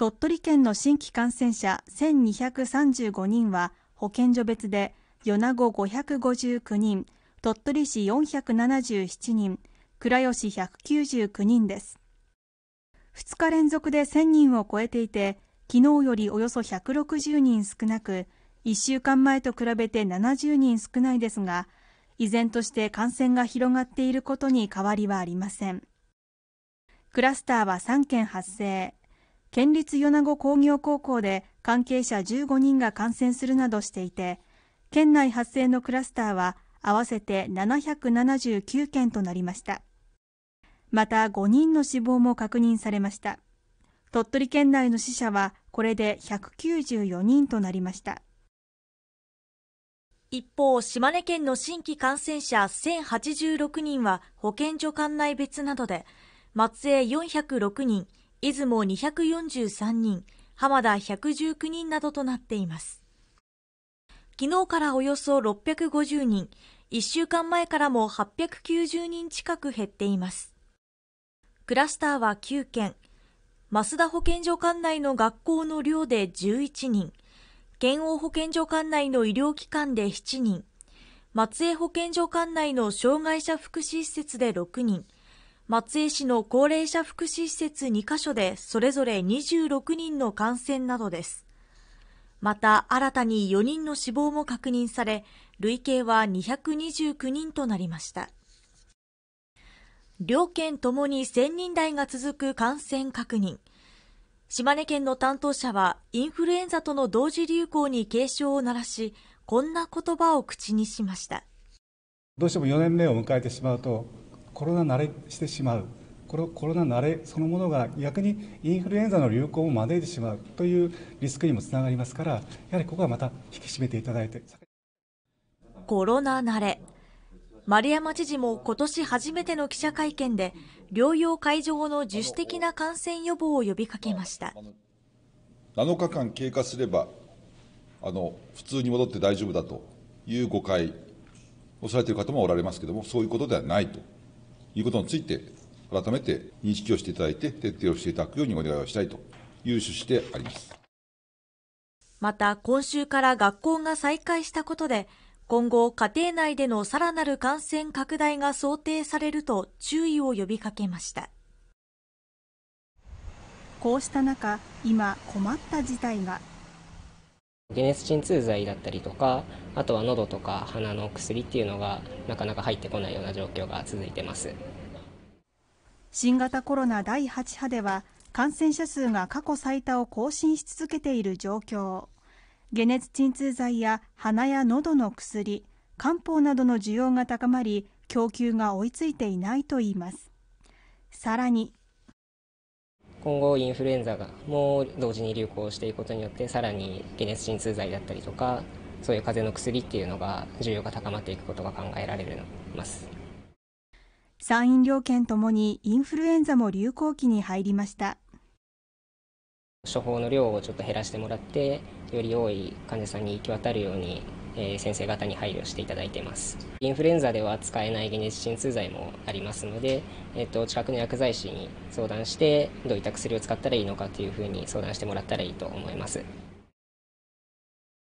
鳥取県の新規感染者1235人は保健所別で米子559人鳥取市477人倉吉199人です2日連続で1000人を超えていて昨日よりおよそ160人少なく1週間前と比べて70人少ないですが依然として感染が広がっていることに変わりはありませんクラスターは3件発生県立米子工業高校で関係者15人が感染するなどしていて県内発生のクラスターは合わせて779件となりましたまた5人の死亡も確認されました鳥取県内の死者はこれで194人となりました一方、島根県の新規感染者1086人は保健所管内別などで、松江406人、出雲243人、浜田119人などとなっています。昨日からおよそ650人、1週間前からも890人近く減っています。クラスターは9件、増田保健所管内の学校の寮で11人、県央保健所管内の医療機関で7人、松江保健所管内の障害者福祉施設で6人、松江市の高齢者福祉施設2カ所でそれぞれ26人の感染などです。また新たに4人の死亡も確認され、累計は229人となりました。両県ともに1000人台が続く感染確認。島根県の担当者はインフルエンザとの同時流行に警鐘を鳴らし、こんな言葉を口にしました。どうしても4年目を迎えてしまうと、コロナ慣れしてしまうコロコロナ慣れそのものが逆にインフルエンザの流行を招いてしまうというリスクにもつながりますからやはりここはまた引き締めていただいてコロナ慣れ丸山知事も今年初めての記者会見で療養解除後の自主的な感染予防を呼びかけました7日間経過すればあの普通に戻って大丈夫だという誤解をされている方もおられますけれどもそういうことではないと。いうことについて、改めて認識をしていただいて、徹底をしていただくようにお願いをしたいという趣旨であります。また、今週から学校が再開したことで、今後、家庭内でのさらなる感染拡大が想定されると注意を呼びかけました。こうした中、今、困った事態が。解熱鎮痛剤だったりとか、あとは喉とか鼻の薬っていうのが、なかなか入ってこないような状況が続いてます新型コロナ第8波では、感染者数が過去最多を更新し続けている状況。解熱鎮痛剤や鼻や喉の薬、漢方などの需要が高まり、供給が追いついていないといいます。さらに今後インフルエンザがもう同時に流行していくことによってさらに解熱鎮痛剤だったりとかそういう風邪の薬っていうのが需要が高まっていくことが考えられます山陰両県ともにインフルエンザも流行期に入りました処方の量をちょっと減らしてもらってより多い患者さんに行き渡るようにえ先生方に配慮していただいています。インフルエンザでは使えない解熱鎮痛剤もありますので、えっと、近くの薬剤師に相談して、どういった薬を使ったらいいのかというふうに相談してもらったらいいと思います。